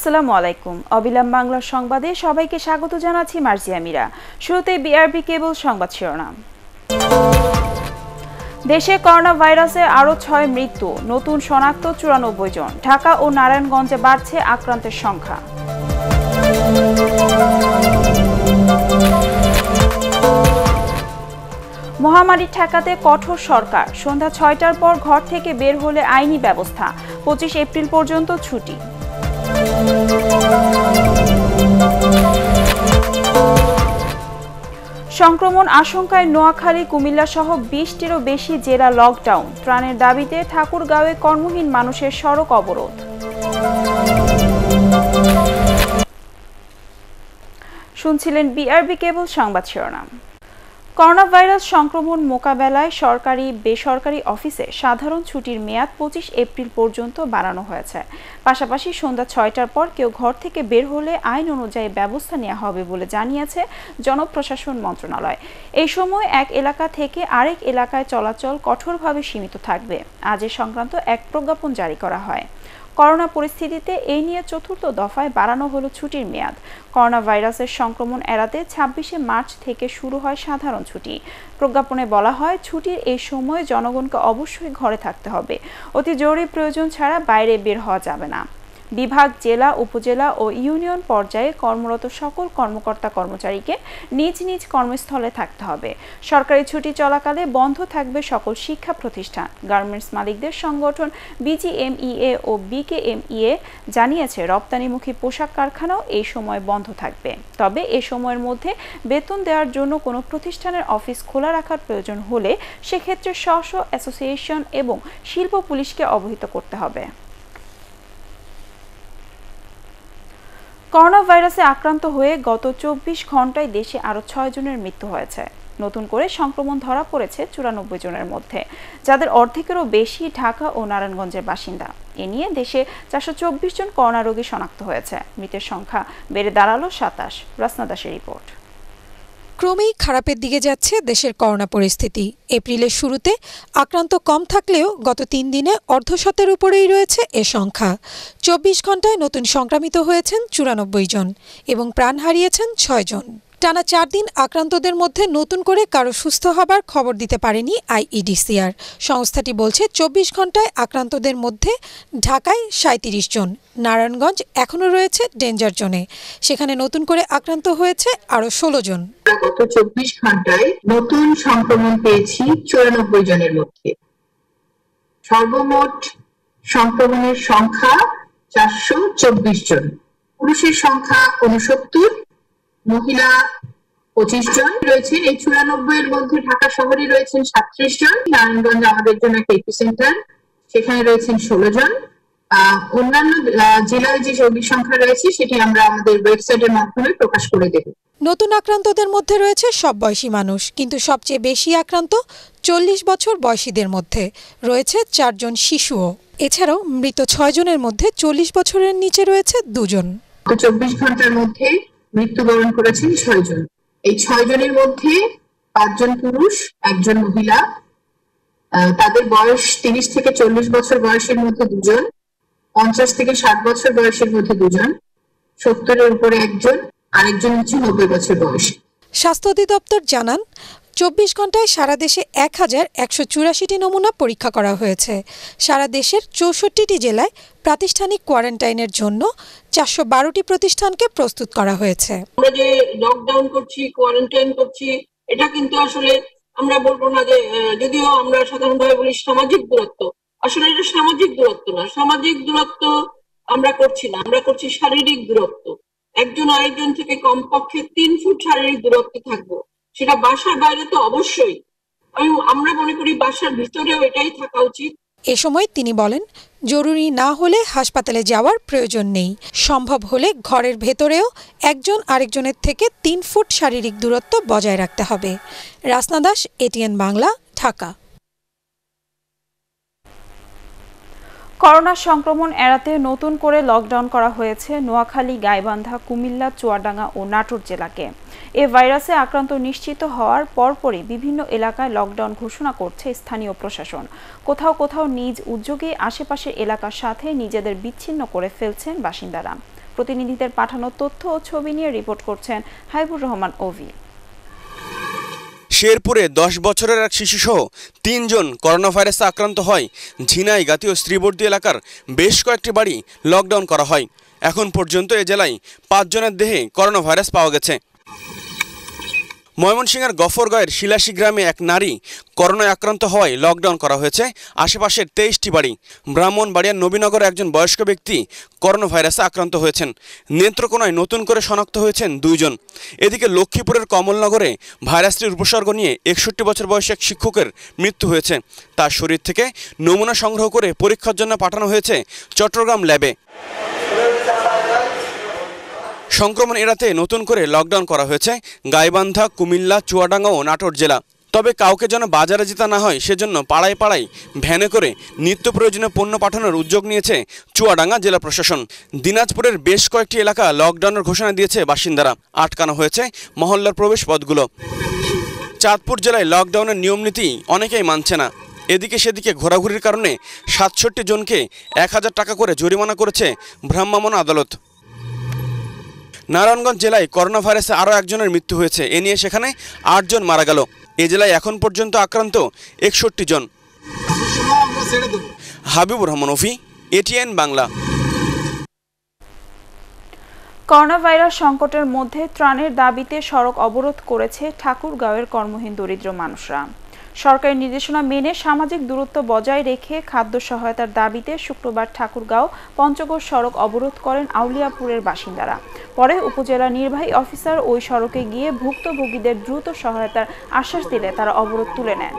আসসালামু আলাইকুম অবিলাম বাংলা সংবাদে সবাইকে স্বাগত জানাচ্ছি মার্জিয়া মিরা শুরুতে বিআরবি কেবল সংবাদ শিরোনাম দেশে করোনা ভাইরাসে আরও ছয় মৃত্যু নতুন শনাক্ত চুরানব্বই জন ঢাকা ও নারায়ণগঞ্জে বাড়ছে আক্রান্তের সংখ্যা মহামারী ঠেকাতে কঠোর সরকার সন্ধ্যা ছয়টার পর ঘর থেকে বের হলে আইনি ব্যবস্থা পঁচিশ এপ্রিল পর্যন্ত ছুটি সংক্রমণ আশঙ্কায় নোয়াখালী কুমিল্লা সহ বিশটিরও বেশি জেলা লকডাউন ত্রাণের দাবিতে ঠাকুরগাঁওয়ে কর্মহীন মানুষের সড়ক অবরোধ শুনছিলেন বিআরবি কেবল সংবাদ শিরোনাম করোনা ভাইরাস সংক্রমণ মোকাবেলায় সরকারি বেসরকারি অফিসে সাধারণ ছুটির মেয়াদ পঁচিশ এপ্রিল পর্যন্ত বাড়ানো হয়েছে পাশাপাশি সন্ধ্যা ছয়টার পর কেউ ঘর থেকে বের হলে আইন অনুযায়ী ব্যবস্থা নেওয়া হবে বলে জানিয়েছে জনপ্রশাসন মন্ত্রণালয় এই সময় এক এলাকা থেকে আরেক এলাকায় চলাচল কঠোরভাবে সীমিত থাকবে আজ এ সংক্রান্ত এক প্রজ্ঞাপন জারি করা হয় করোনা পরিস্থিতিতে এই নিয়ে চতুর্থ দফায় বাড়ানো হলো ছুটির মেয়াদ করোনা ভাইরাসের সংক্রমণ এড়াতে ছাব্বিশে মার্চ থেকে শুরু হয় সাধারণ ছুটি প্রজ্ঞাপনে বলা হয় ছুটির এই সময় জনগণকে অবশ্যই ঘরে থাকতে হবে অতি জরুরি প্রয়োজন ছাড়া বাইরে বের হওয়া যাবে না বিভাগ জেলা উপজেলা ও ইউনিয়ন পর্যায়ে কর্মরত সকল কর্মকর্তা কর্মচারীকে নিজ নিজ কর্মস্থলে থাকতে হবে সরকারি ছুটি চলাকালে বন্ধ থাকবে সকল শিক্ষা প্রতিষ্ঠান গার্মেন্টস মালিকদের সংগঠন বিজিএমইএ ও বিকেএমইএ জানিয়েছে রপ্তানিমুখী পোশাক কারখানাও এই সময় বন্ধ থাকবে তবে এ সময়ের মধ্যে বেতন দেওয়ার জন্য কোনো প্রতিষ্ঠানের অফিস খোলা রাখার প্রয়োজন হলে সেক্ষেত্রে স্ব স্ব অ্যাসোসিয়েশন এবং শিল্প পুলিশকে অবহিত করতে হবে করোনা ভাইরাসে আক্রান্ত হয়ে গত চব্বিশ ঘন্টায় দেশে আরও ছয় জনের মৃত্যু হয়েছে নতুন করে সংক্রমণ ধরা পড়েছে চুরানব্বই জনের মধ্যে যাদের অর্ধেকেরও বেশি ঢাকা ও নারায়ণগঞ্জের বাসিন্দা এ নিয়ে দেশে চারশো চব্বিশ জন করোনা রোগী শনাক্ত হয়েছে মৃতের সংখ্যা বেড়ে দাঁড়ালো সাতাশ রাসনা দাসের রিপোর্ট ক্রমেই খারাপের দিকে যাচ্ছে দেশের করোনা পরিস্থিতি এপ্রিলের শুরুতে আক্রান্ত কম থাকলেও গত তিন দিনে অর্ধশতের উপরেই রয়েছে এ সংখ্যা চব্বিশ ঘন্টায় নতুন সংক্রামিত হয়েছেন চুরানব্বই জন এবং প্রাণ হারিয়েছেন ছয় জন টানা চার দিন আক্রান্তদের মধ্যে নতুন করে কারো সুস্থ হবার খবর দিতে পারেনি আইইডিসিআর সংস্থাটি বলছে চব্বিশ ঘন্টায় আক্রান্তদের মধ্যে ঢাকায় সাঁত্রিশ জন নারায়ণগঞ্জ এখনও রয়েছে ডেঞ্জার জোনে সেখানে নতুন করে আক্রান্ত হয়েছে আরও ষোলো জন গত চব্বিশ ঘন্টায় নতুন সংক্রমণ পেয়েছি চুরানব্বই জনের মধ্যে সর্বমোট সংক্রমণের সংখ্যা চারশো চব্বিশ জন পুরুষের সংখ্যা উনসত্তর মহিলা পঁচিশ জন রয়েছেন এই চুরানব্বই এর মধ্যে ঢাকা শহরে রয়েছেন সাতত্রিশ জন নারায়ণগঞ্জ আমাদের জন্য একটা সেন্টার সেখানে রয়েছেন ষোলো জন অন্যান্য জেলায় যে রোগীর সংখ্যা রয়েছে সেটি আমরা আমাদের ওয়েবসাইটের মাধ্যমে প্রকাশ করে দেব নতুন আক্রান্তদের মধ্যে রয়েছে সব বয়সী মানুষ কিন্তু সবচেয়ে বেশি আক্রান্ত চল্লিশ বছর বয়সীদের মধ্যে রয়েছে চারজন শিশুও এছাড়াও মৃত ছয়জনের মধ্যে চল্লিশ বছরের নিচে রয়েছে দুজন চব্বিশ ঘন্টার মধ্যে মৃত্যুবরণ করেছেন জন এই জনের মধ্যে পাঁচজন পুরুষ একজন মহিলা তাদের বয়স তিরিশ থেকে চল্লিশ বছর বয়সের মধ্যে দুজন পঞ্চাশ থেকে ষাট বছর বয়সের মধ্যে দুজন সত্তরের উপরে একজন আরেকজন হচ্ছে নব্বই বছর বয়স স্বাস্থ্য অধিদপ্তর জানান চব্বিশ ঘন্টায় সারা দেশে এক হাজার একশো চুরাশিটি নমুনা পরীক্ষা করা হয়েছে সারা দেশের চৌষট্টিটি জেলায় প্রাতিষ্ঠানিক কোয়ারেন্টাইনের জন্য চারশো বারোটি প্রতিষ্ঠানকে প্রস্তুত করা হয়েছে আমরা যে লকডাউন করছি কোয়ারেন্টাইন করছি এটা কিন্তু আসলে আমরা বলবো না যে যদিও আমরা সাধারণভাবে বলি সামাজিক দূরত্ব আসলে এটা সামাজিক দূরত্ব না সামাজিক দূরত্ব আমরা করছি না আমরা করছি শারীরিক দূরত্ব একজন আরেকজন থেকে কমপক্ষে তিন ফুট শারীরিক দূরত্ব থাকবো সেটা বাসার বাইরে তো অবশ্যই আমরা মনে করি বাসার ভিতরেও এটাই থাকা উচিত এ সময় তিনি বলেন জরুরি না হলে হাসপাতালে যাওয়ার প্রয়োজন নেই সম্ভব হলে ঘরের ভেতরেও একজন আরেকজনের থেকে তিন ফুট শারীরিক দূরত্ব বজায় রাখতে হবে রাসনা দাস এটিএন বাংলা ঢাকা করোনা সংক্রমণ এড়াতে নতুন করে লকডাউন করা হয়েছে নোয়াখালী গাইবান্ধা কুমিল্লা চুয়াডাঙ্গা ও নাটোর জেলাকে এ ভাইরাসে আক্রান্ত নিশ্চিত হওয়ার পরপরই বিভিন্ন এলাকায় লকডাউন ঘোষণা করছে স্থানীয় প্রশাসন কোথাও কোথাও নিজ উদ্যোগে আশেপাশের এলাকার সাথে নিজেদের বিচ্ছিন্ন করে ফেলছেন বাসিন্দারা প্রতিনিধিদের পাঠানো তথ্য ও ছবি নিয়ে রিপোর্ট করছেন হাইবুর রহমান ওভি শেরপুরে দশ বছরের এক শিশুসহ তিনজন করোনা ভাইরাসে আক্রান্ত হয় ঝিনাই গাতীয় শ্রীবর্দী এলাকার বেশ কয়েকটি বাড়ি লকডাউন করা হয় এখন পর্যন্ত এ জেলায় পাঁচজনের দেহে করোনা ভাইরাস পাওয়া গেছে ময়মনসিংহের গফরগয়ের শিলাশি গ্রামে এক নারী করোনায় আক্রান্ত হওয়ায় লকডাউন করা হয়েছে আশেপাশের তেইশটি বাড়ি ব্রাহ্মণবাড়িয়ার নবীনগরে একজন বয়স্ক ব্যক্তি করোনা ভাইরাসে আক্রান্ত হয়েছেন নেত্রকোনায় নতুন করে শনাক্ত হয়েছেন দুইজন এদিকে লক্ষ্মীপুরের কমলনগরে ভাইরাসটির উপসর্গ নিয়ে একষট্টি বছর বয়সী এক শিক্ষকের মৃত্যু হয়েছে তার শরীর থেকে নমুনা সংগ্রহ করে পরীক্ষার জন্য পাঠানো হয়েছে চট্টগ্রাম ল্যাবে সংক্রমণ এড়াতে নতুন করে লকডাউন করা হয়েছে গাইবান্ধা কুমিল্লা চুয়াডাঙ্গা ও নাটোর জেলা তবে কাউকে যেন বাজারে যেতে না হয় সেজন্য পাড়ায় পাড়ায় ভ্যানে করে নিত্য প্রয়োজনীয় পণ্য পাঠানোর উদ্যোগ নিয়েছে চুয়াডাঙ্গা জেলা প্রশাসন দিনাজপুরের বেশ কয়েকটি এলাকা লকডাউনের ঘোষণা দিয়েছে বাসিন্দারা আটকানো হয়েছে মহল্লার প্রবেশ পথগুলো চাঁদপুর জেলায় লকডাউনের নিয়ম নীতি অনেকেই মানছে না এদিকে সেদিকে ঘোরাঘুরির কারণে সাতষট্টি জনকে এক হাজার টাকা করে জরিমানা করেছে ভ্রাম্যমান আদালত নারায়ণগঞ্জ জেলায় করোনা ভাইরাসে আরও একজনের মৃত্যু হয়েছে এ নিয়ে সেখানে আটজন মারা গেল এ জেলায় এখন পর্যন্ত আক্রান্ত একষট্টি জন হাবিবুর রহমান অফি এটিএন বাংলা করোনা ভাইরাস সংকটের মধ্যে ত্রাণের দাবিতে সড়ক অবরোধ করেছে ঠাকুরগাঁওয়ের কর্মহীন দরিদ্র মানুষরা সরকারের নির্দেশনা মেনে সামাজিক দূরত্ব বজায় রেখে খাদ্য সহায়তার দাবিতে শুক্রবার ঠাকুরগাঁও পঞ্চগড় সড়ক অবরোধ করেন আউলিয়াপুরের বাসিন্দারা পরে উপজেলা নির্বাহী অফিসার ওই সড়কে গিয়ে ভুক্তভোগীদের দ্রুত সহায়তার আশ্বাস দিলে তারা অবরোধ তুলে নেন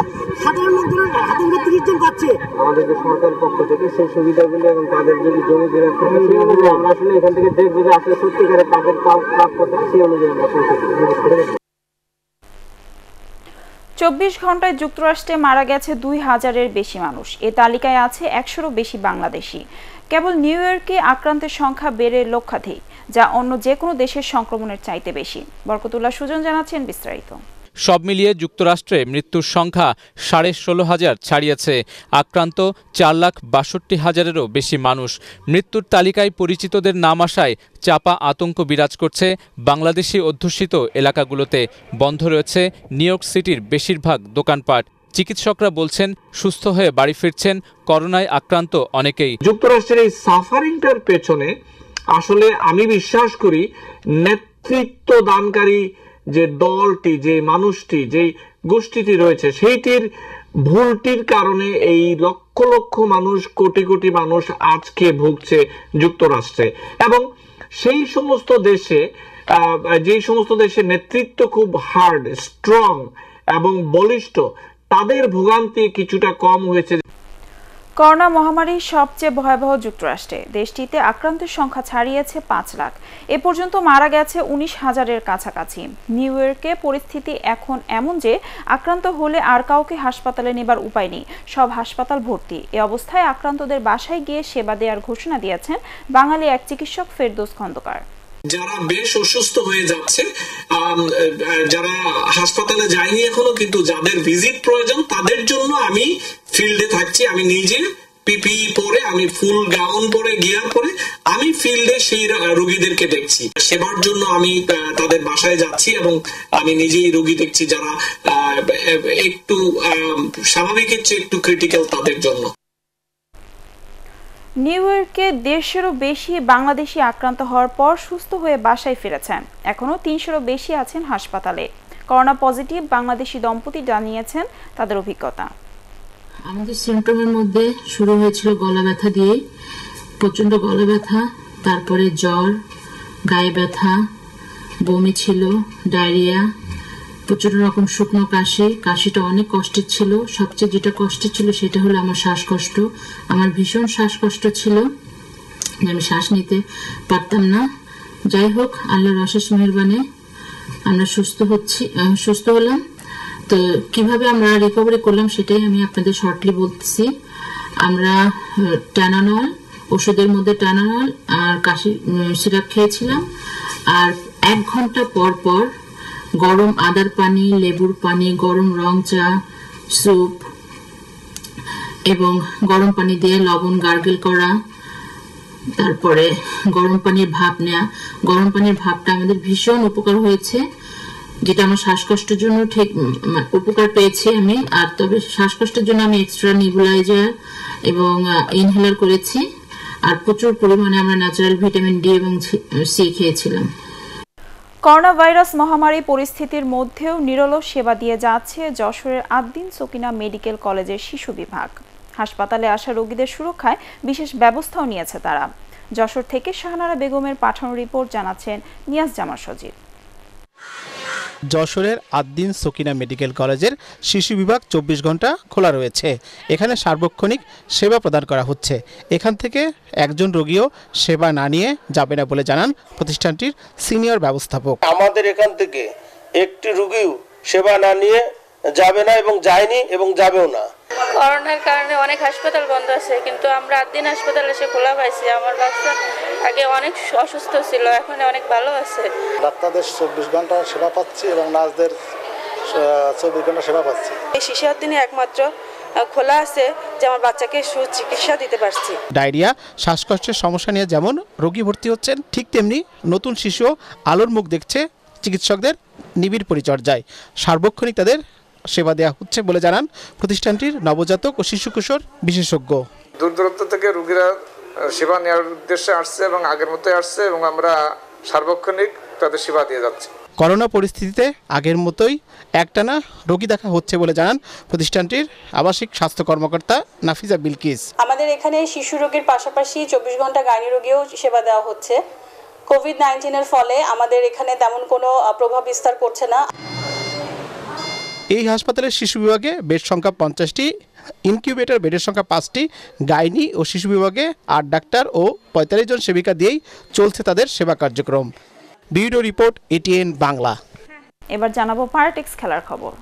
চব্বিশ ঘন্টায় যুক্তরাষ্ট্রে মারা গেছে দুই হাজারের বেশি মানুষ এ তালিকায় আছে একশোরও বেশি বাংলাদেশি কেবল নিউ ইয়র্কে আক্রান্তের সংখ্যা বেড়ে লক্ষাধিক যা অন্য যে কোনো দেশের সংক্রমণের চাইতে বেশি বরকতুল্লাহ সুজন জানাচ্ছেন বিস্তারিত সব মিলিয়ে যুক্তরাষ্ট্রে মৃত্যুর সংখ্যা সাড়ে ষোলো হাজার ছাড়িয়েছে আক্রান্ত চার লাখ বাষট্টি হাজারেরও বেশি মানুষ মৃত্যুর তালিকায় পরিচিতদের নাম আসায় চাপা আতঙ্ক বিরাজ করছে বাংলাদেশি অধ্যুষিত এলাকাগুলোতে বন্ধ রয়েছে নিউ ইয়র্ক সিটির বেশিরভাগ দোকানপাট চিকিৎসকরা বলছেন সুস্থ হয়ে বাড়ি ফিরছেন করোনায় আক্রান্ত অনেকেই যুক্তরাষ্ট্রের এই সাফারিংটার পেছনে আসলে আমি বিশ্বাস করি নেতৃত্ব দানকারী যে দলটি যে মানুষটি যে গোষ্ঠীটি রয়েছে সেইটির ভুলটির কারণে এই লক্ষ লক্ষ মানুষ কোটি কোটি মানুষ আজকে ভুগছে যুক্তরাষ্ট্রে এবং সেই সমস্ত দেশে যে সমস্ত দেশে নেতৃত্ব খুব হার্ড স্ট্রং এবং বলিষ্ঠ তাদের ভোগান্তি কিছুটা কম হয়েছে করোনা মহামারী সবচেয়ে ভয়াবহ যুক্তরাষ্ট্রে দেশটিতে আক্রান্তের সংখ্যা ছাড়িয়েছে পাঁচ লাখ এ পর্যন্ত মারা গেছে উনিশ হাজারের কাছাকাছি নিউ ইয়র্কে পরিস্থিতি এখন এমন যে আক্রান্ত হলে আর কাউকে হাসপাতালে নেবার উপায় নেই সব হাসপাতাল ভর্তি এ অবস্থায় আক্রান্তদের বাসায় গিয়ে সেবা দেওয়ার ঘোষণা দিয়েছেন বাঙালি এক চিকিৎসক ফেরদোস খন্দকার যারা বেশ অসুস্থ হয়ে যাচ্ছে যারা হাসপাতালে যায়নি এখনো কিন্তু যাদের ভিজিট প্রয়োজন তাদের জন্য আমি ফিল্ডে থাকছি আমি নিজে e পরে আমি ফুল গাউন পরে গিয়ার পরে আমি ফিল্ডে সেই রোগীদেরকে দেখছি সেবার জন্য আমি তাদের বাসায় যাচ্ছি এবং আমি নিজেই রোগী দেখছি যারা একটু স্বাভাবিকের চেয়ে একটু ক্রিটিক্যাল তাদের জন্য নিউ ইয়র্কে দেড়শোরও বেশি বাংলাদেশি আক্রান্ত হওয়ার পর সুস্থ হয়ে বাসায় ফিরেছেন এখনও তিনশোরও বেশি আছেন হাসপাতালে করোনা পজিটিভ বাংলাদেশি দম্পতি জানিয়েছেন তাদের অভিজ্ঞতা আমাদের সিমটমের মধ্যে শুরু হয়েছিল গলা ব্যথা দিয়ে প্রচণ্ড গলা ব্যথা তারপরে জ্বর গায়ে ব্যথা বমি ছিল ডায়রিয়া প্রচুর রকম শুকনো কাশি কাশিটা অনেক কষ্টের ছিল সবচেয়ে যেটা কষ্টের ছিল সেটা হলো আমার শ্বাসকষ্ট আমার ভীষণ শ্বাসকষ্ট ছিল আমি শ্বাস নিতে পারতাম না যাই হোক আল্লাহর অশেষ মেহরবানে আমরা সুস্থ হচ্ছি সুস্থ হলাম তো কিভাবে আমরা রিকভারি করলাম সেটাই আমি আপনাদের শর্টলি বলতেছি আমরা টানানল ওষুধের মধ্যে টানানল আর কাশি সিরাপ খেয়েছিলাম আর এক ঘন্টা পর পর গরম আদার পানি লেবুর পানি গরম রং চা স্যুপ এবং গরম পানি দিয়ে লবণ গার্গেল করা তারপরে গরম পানির ভাপ নেয়া গরম পানির ভাপটা আমাদের ভীষণ উপকার হয়েছে যেটা আমার শ্বাসকষ্টের জন্য ঠিক মানে উপকার পেয়েছি আমি আর তবে শ্বাসকষ্টের জন্য আমি এক্সট্রা নিবুলাইজার এবং ইনহেলার করেছি আর প্রচুর পরিমাণে আমরা ন্যাচারাল ভিটামিন ডি এবং সি খেয়েছিলাম করোনা ভাইরাস মহামারী পরিস্থিতির মধ্যেও নিরল সেবা দিয়ে যাচ্ছে যশোরের আদ্দিন সকিনা মেডিকেল কলেজের শিশু বিভাগ হাসপাতালে আসা রোগীদের সুরক্ষায় বিশেষ ব্যবস্থাও নিয়েছে তারা যশোর থেকে শাহানারা বেগমের পাঠানো রিপোর্ট জানাচ্ছেন নিয়াজ জামা সজিব যশোরের আদ্দিন সকিনা মেডিকেল কলেজের শিশু বিভাগ চব্বিশ ঘন্টা খোলা রয়েছে এখানে সার্বক্ষণিক সেবা প্রদান করা হচ্ছে এখান থেকে একজন রোগীও সেবা না নিয়ে যাবে না বলে জানান প্রতিষ্ঠানটির সিনিয়র ব্যবস্থাপক আমাদের এখান থেকে একটি রুগীও সেবা না নিয়ে যাবে না এবং যায়নি এবং যাবেও না করোনার কারণে অনেক হাসপাতাল বন্ধ আছে কিন্তু আমরা আট দিন হাসপাতালে এসে খোলা পাইছি আমার বাচ্চা আগে অনেক অসুস্থ ছিল এখন অনেক ভালো আছে ডাক্তারদের চব্বিশ ঘন্টা সেবা পাচ্ছি এবং নার্সদের চব্বিশ ঘন্টা সেবা পাচ্ছি এই শিশু দিনে একমাত্র খোলা আছে যে আমার বাচ্চাকে সুচিকিৎসা দিতে পারছি ডায়রিয়া শ্বাসকষ্টের সমস্যা নিয়ে যেমন রোগী ভর্তি হচ্ছেন ঠিক তেমনি নতুন শিশু আলোর মুখ দেখছে চিকিৎসকদের নিবিড় পরিচর্যায় সার্বক্ষণিক তাদের সেবা দেয়া হচ্ছে বলে জানান প্রতিষ্ঠানটির নবজাতক ও শিশু কিশোর বিশেষজ্ঞ দূর দূরান্ত থেকে রুগীরা সেবা নেওয়ার উদ্দেশ্যে আসছে এবং আগের মতোই আসছে এবং আমরা সার্বক্ষণিক তাদের সেবা দিয়ে যাচ্ছি করোনা পরিস্থিতিতে আগের মতোই একটানা রোগী দেখা হচ্ছে বলে জানান প্রতিষ্ঠানটির আবাসিক স্বাস্থ্য কর্মকর্তা নাফিজা বিলকিস আমাদের এখানে শিশু রোগীর পাশাপাশি চব্বিশ ঘন্টা গাড়ি রোগীও সেবা দেওয়া হচ্ছে কোভিড নাইন্টিনের ফলে আমাদের এখানে তেমন কোনো প্রভাব বিস্তার করছে না এই হাসপাতালের শিশু বিভাগে বেড সংখ্যা পঞ্চাশটি ইনকিউবেটর বেডের সংখ্যা পাঁচটি গাইনি ও শিশু বিভাগে আট ডাক্তার ও পঁয়তাল্লিশ জন সেবিকা দিয়েই চলছে তাদের সেবা কার্যক্রম ভিডিও রিপোর্ট এটিএন বাংলা এবার জানাবো পার্টিক্স খেলার খবর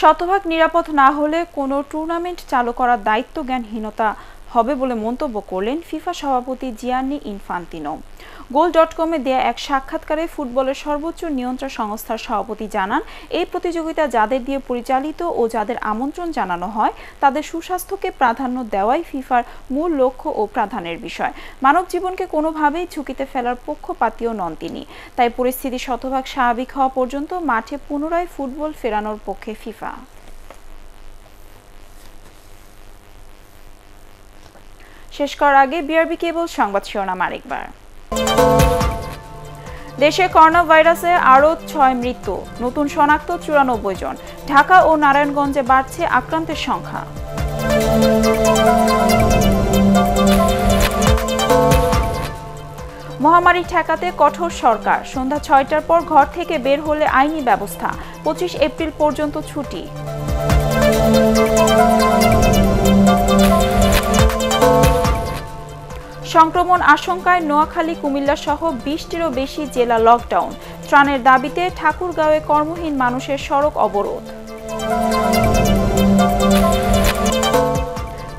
শতভাগ নিরাপদ না হলে কোনো টুর্নামেন্ট চালু করার দায়িত্বজ্ঞানহীনতা হবে বলে মন্তব্য করলেন ফিফা সভাপতি জিয়ানি ইনফান্তিনো গোল ডট কমে দেয়া এক সাক্ষাৎকারে ফুটবলের সর্বোচ্চ নিয়ন্ত্রণ সংস্থার সভাপতি জানান এই প্রতিযোগিতা যাদের দিয়ে পরিচালিত ও যাদের আমন্ত্রণ জানানো হয় তাদের সুস্বাস্থ্যকে প্রাধান্য দেওয়াই ফিফার মূল লক্ষ্য ও প্রাধান্যের বিষয় মানব জীবনকে কোনোভাবেই ঝুঁকিতে ফেলার পক্ষপাতীয় নন তিনি তাই পরিস্থিতি শতভাগ স্বাভাবিক হওয়া পর্যন্ত মাঠে পুনরায় ফুটবল ফেরানোর পক্ষে ফিফা শেষ করার আগে বিআরবি কেবল সংবাদ শিরোনাম আরেকবার দেশে করোনা ভাইরাসে আরও ছয় মৃত্যু নতুন শনাক্ত চুরানব্বই জন ঢাকা ও নারায়ণগঞ্জে বাড়ছে আক্রান্তের সংখ্যা মহামারী ঠেকাতে কঠোর সরকার সন্ধ্যা ছয়টার পর ঘর থেকে বের হলে আইনি ব্যবস্থা পঁচিশ এপ্রিল পর্যন্ত ছুটি সংক্রমণ আশঙ্কায় নোয়াখালী কুমিল্লা সহ বিশটিরও বেশি জেলা লকডাউন ত্রাণের দাবিতে ঠাকুরগাঁওয়ে কর্মহীন মানুষের সড়ক অবরোধ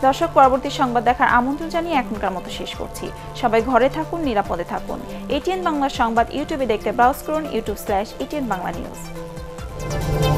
দর্শক পরবর্তী সংবাদ দেখার আমন্ত্রণ জানিয়ে এখনকার মতো শেষ করছি সবাই ঘরে থাকুন নিরাপদে থাকুন এটিএন বাংলা সংবাদ ইউটিউবে দেখতে ব্রাউজ করুন YouTube slash ATN Bangla news